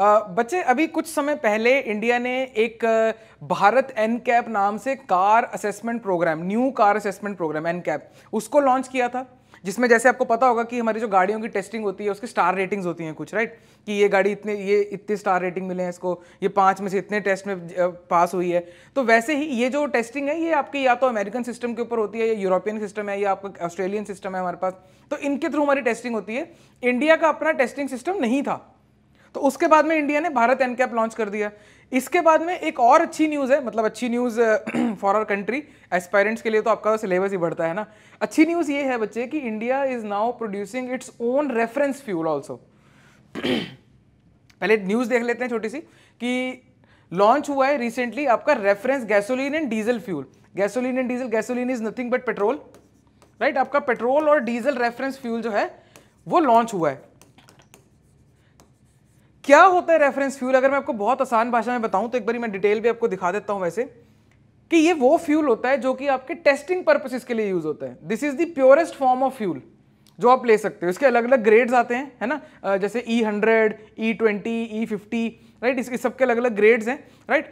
बच्चे अभी कुछ समय पहले इंडिया ने एक भारत एन कैप नाम से car assessment programme new car assessment programme N cap उसको लॉन्च किया था जिसमें जैसे आपको पता होगा कि हमारी जो गाड़ियों की टेस्टिंग होती है उसकी स्टार रेटिंग्स होती हैं कुछ राइट कि ये गाड़ी इतने ये इतने स्टार रेटिंग मिले हैं इसको ये पाँच में से इतने टेस्ट में पास हुई है तो वैसे ही ये जो टेस्टिंग है ये आपकी या तो अमेरिकन सिस्टम के ऊपर होती है या यूरोपियन सिस्टम है या आपका ऑस्ट्रेलियन सिस्टम है हमारे पास तो इनके थ्रू हमारी टेस्टिंग होती है इंडिया का अपना टेस्टिंग सिस्टम नहीं था तो उसके बाद में इंडिया ने भारत एन कैप लॉन्च कर दिया इसके बाद में एक और अच्छी न्यूज़ है मतलब अच्छी news for our country aspirants के लिए तो आपका सिलेबस ही बढ़ता है ना अच्छी न्यूज़ ये है बच्चे कि India is now producing its own reference fuel also पहले न्यूज़ देख लेते हैं छोटी सी कि लॉन्च हुआ है रिसेंटली आपका reference gasoline and diesel fuel gasoline and diesel gasoline is nothing but petrol right आपका पेट्रोल और डीजल रेफरेंस फ्यूल जो है वो लॉन्च हुआ है क्या होता है रेफरेंस फ्यूल अगर मैं आपको बहुत आसान भाषा में बताऊं तो एक बार मैं डिटेल भी आपको दिखा देता हूं वैसे कि ये वो फ्यूल होता है जो कि आपके टेस्टिंग पर्पसेस के लिए यूज होता है this is the purest form of fuel जो आप ले सकते हो इसके अलग अलग ग्रेड्स आते हैं है ना जैसे E hundred E twenty E fifty right इसके सबके अलग अलग ग्रेड्स हैं राइट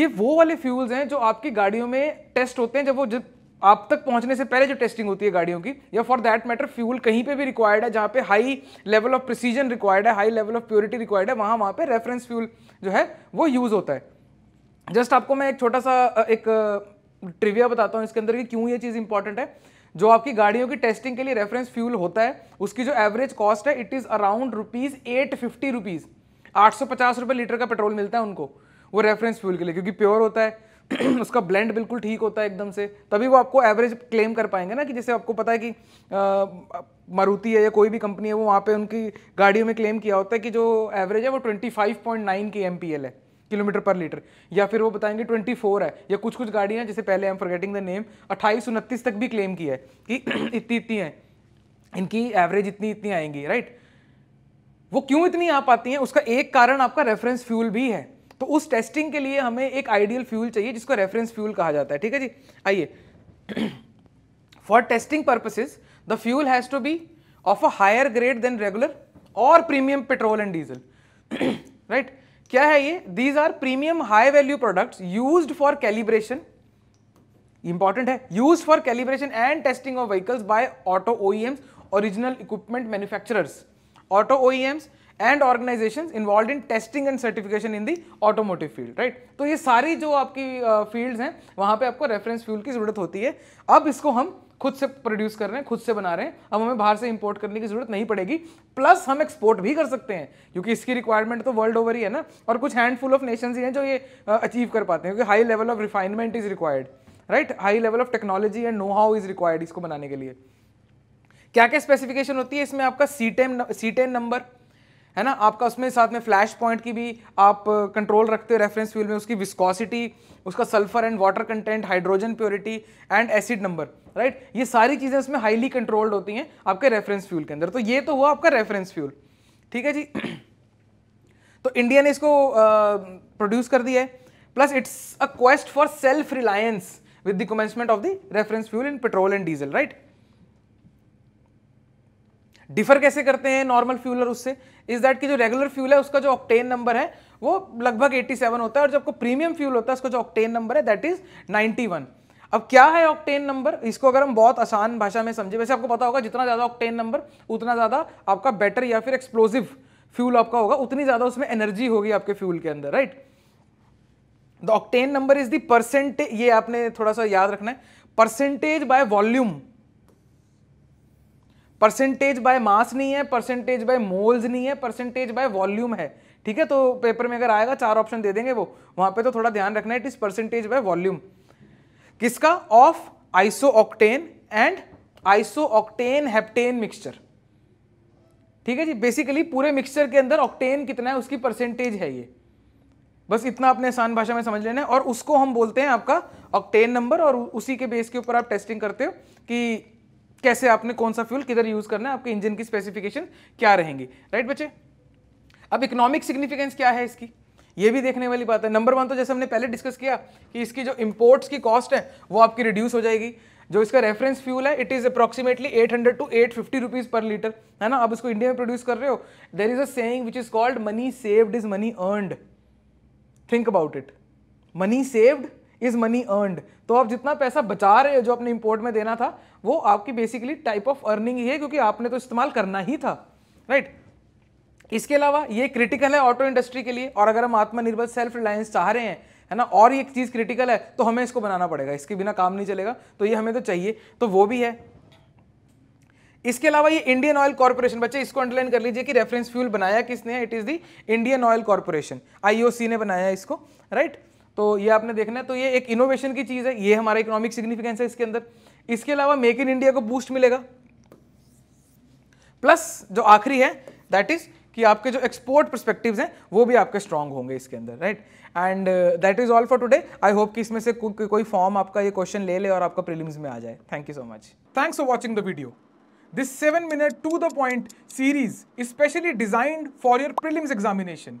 ये वो वाले फ्यूल्स हैं जो आपकी गाड़ियों में टेस्ट होते हैं जब वो जब आप तक पहुंचने से पहले जो टेस्टिंग होती है गाड़ियों की या फॉर दैट मैटर फ्यूल कहीं पे भी रिक्वायर्ड है जहां पे high level of precision required है high level of purity required है वहां वहां पे रेफरेंस फ्यूल जो है वो यूज़ होता है जस्ट आपको मैं एक छोटा सा एक ट्रिविया बताता हूँ इसके अंदर कि क्यों ये चीज़ इंपॉर्टेंट है जो आपकी गाड़ियों की टेस्टिंग के लिए रेफरेंस फ्यूल होता है उसकी जो एवरेज कॉस्ट है it is around rupees eight fifty rupees आठ सौ पचास रुपए लीटर का पेट्रोल मिलता है उनको वो रेफरेंस फ्यूल के लिए क्योंकि प्योर होता है उसका ब्लेंड बिल्कुल ठीक होता है एकदम से तभी वो आपको एवरेज क्लेम कर पाएंगे ना कि जैसे आपको पता है कि मारुति है या कोई भी कंपनी है वो वहाँ पे उनकी गाड़ियों में क्लेम किया होता है कि जो एवरेज है वो 25.9 की एम है किलोमीटर पर लीटर या फिर वो बताएंगे 24 है या कुछ कुछ गाड़ियाँ जैसे पहले I am forgetting the name अट्ठाईस उनतीस तक भी क्लेम किया है कि इतनी इतनी हैं इनकी एवरेज इतनी इतनी आएंगी राइट वो क्यों इतनी आ पाती हैं उसका एक कारण आपका रेफरेंस फ्यूल भी है तो उस टेस्टिंग के लिए हमें एक आइडियल फ्यूल चाहिए जिसको रेफरेंस फ्यूल कहा जाता है ठीक है जी आइए for testing purposes the fuel has to be of a higher grade than regular और premium petrol and diesel right क्या है ये these are premium high value products use for calibration important है use for calibration and testing of vehicles by auto OEMs original equipment manufacturers auto OEMs and organisation involved in testing and certification in the automotive field right तो ये सारी जो आपकी field uh, हैं वहां पे आपको रेफरेंस फ्यूल की ज़रूरत होती है अब इसको हम खुद से प्रोड्यूस कर रहे हैं खुद से बना रहे हैं अब हमें बाहर से इंपोर्ट करने की जरूरत नहीं पड़ेगी प्लस हम एक्सपोर्ट भी कर सकते हैं क्योंकि इसकी रिक्वायरमेंट तो वर्ल्ड ओवर ही है ना और कुछ हैंडफुल ऑफ नेशंस ही हैं जो ये अचीव कर पाते हैं क्योंकि high level of refinement is required right high level of technology and know how is required इसको बनाने के लिए क्या क्या स्पेसिफिकेशन होती है इसमें आपका C ten C ten number है ना आपका उसमें साथ में फ्लैश पॉइंट की भी आप कंट्रोल uh, रखते हो रेफरेंस फ्यूल में उसकी विस्कोसिटी उसका sulphur and water content hydrogen purity and acid number right ये सारी चीज़ें उसमें हाईली कंट्रोल्ड होती हैं आपके रेफरेंस फ्यूल के अंदर तो ये तो हुआ आपका रेफरेंस फ्यूल ठीक है जी तो इंडिया ने इसको प्रोड्यूस uh, कर दिया है plus it's a quest for self reliance with the commencement of the reference fuel in petrol and diesel right differ कैसे करते हैं नॉर्मल फ्यूलर उससे इज दैट कि जो रेगुलर फ्यूल है उसका जो ऑक्टेन नंबर है वो लगभग 87 होता है और जब आपको प्रीमियम फ्यूल होता है उसका जो ऑक्टेन नंबर है दैट इज 91 अब क्या है ऑक्टेन नंबर इसको अगर हम बहुत आसान भाषा में समझे वैसे आपको पता होगा जितना ज़्यादा ऑक्टेन नंबर उतना ज़्यादा आपका बेटर या फिर एक्सप्लोजिव फ्यूल आपका होगा उतनी ज़्यादा उसमें एनर्जी होगी आपके फ्यूल के अंदर right the octane number is the ये आपने थोड़ा सा याद रखना है percentage by volume percentage by mass नहीं है परसेंटेज बाय मोल्स नहीं है परसेंटेज बाय वॉल्यूम है ठीक है तो पेपर में अगर आएगा चार ऑप्शन दे देंगे वो वहां पे तो थोड़ा ध्यान रखना है it is percentage by volume किसका of iso octane and iso octane heptane mixture ठीक है जी बेसिकली पूरे मिक्सचर के अंदर ऑक्टेन कितना है उसकी परसेंटेज है ये बस इतना अपने आसान भाषा में समझ लेना है और उसको हम बोलते हैं आपका ऑक्टेन नंबर और उसी के बेस के ऊपर आप टेस्टिंग करते हो कि कैसे आपने कौन सा फ्यूल किधर यूज करना है आपके इंजन की स्पेसिफिकेशन क्या रहेंगी राइट बच्चे अब इकोनॉमिक सिग्निफिकेंस क्या है इसकी ये भी देखने वाली बात है नंबर वन तो जैसे हमने पहले डिस्कस किया कि इसकी जो इंपोर्ट्स की कॉस्ट है वो आपकी रिड्यूस हो जाएगी जो इसका रेफरेंस फ्यूल है it is approximately 800 to eight fifty rupees per litre है ना आप इसको इंडिया में प्रोड्यूस कर रहे हो there is a saying which is called money saved is money earned think about it money saved is money earned तो आप जितना पैसा बचा रहे हो जो अपने इंपोर्ट में देना था वो आपकी बेसिकली टाइप ऑफ अर्निंग ही है क्योंकि आपने तो इस्तेमाल करना ही था राइट right? इसके अलावा ये क्रिटिकल है ऑटो इंडस्ट्री के लिए और अगर हम आत्मनिर्भर सेल्फ रिलायंस चाह रहे हैं है ना और ये चीज़ क्रिटिकल है तो हमें इसको बनाना पड़ेगा इसके बिना काम नहीं चलेगा तो ये हमें तो चाहिए तो वो भी है इसके अलावा ये इंडियन ऑयल कॉर्पोरेशन बच्चे इसको अंडरलाइन कर लीजिए कि रेफरेंस फ्यूल बनाया किसने it is the Indian Oil Corporation IOC ने बनाया इसको राइट right? तो ये आपने देखना है तो ये एक इनोवेशन की चीज़ है ये हमारा इकोनॉमिक सिग्निफिकेंस है इसके अंदर इसके अलावा मेक इन इंडिया को बूस्ट मिलेगा प्लस जो आखिरी है दैट इज कि आपके जो एक्सपोर्ट परस्पेक्टिव हैं वो भी आपके स्ट्रांग होंगे इसके अंदर right and that is all for today I hope कि इसमें से को, को, कोई फॉर्म आपका ये क्वेश्चन ले ले और आपका प्रीलिम्स में आ जाए thank you so much thanks for watching the video this seven minute to the point series specially designed for your prelims examination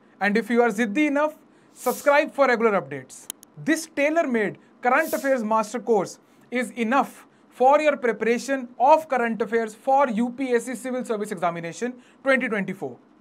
And if you are ziddi enough, subscribe for regular updates. This tailor-made current affairs master course is enough for your preparation of current affairs for UPSC Civil Service Examination 2024.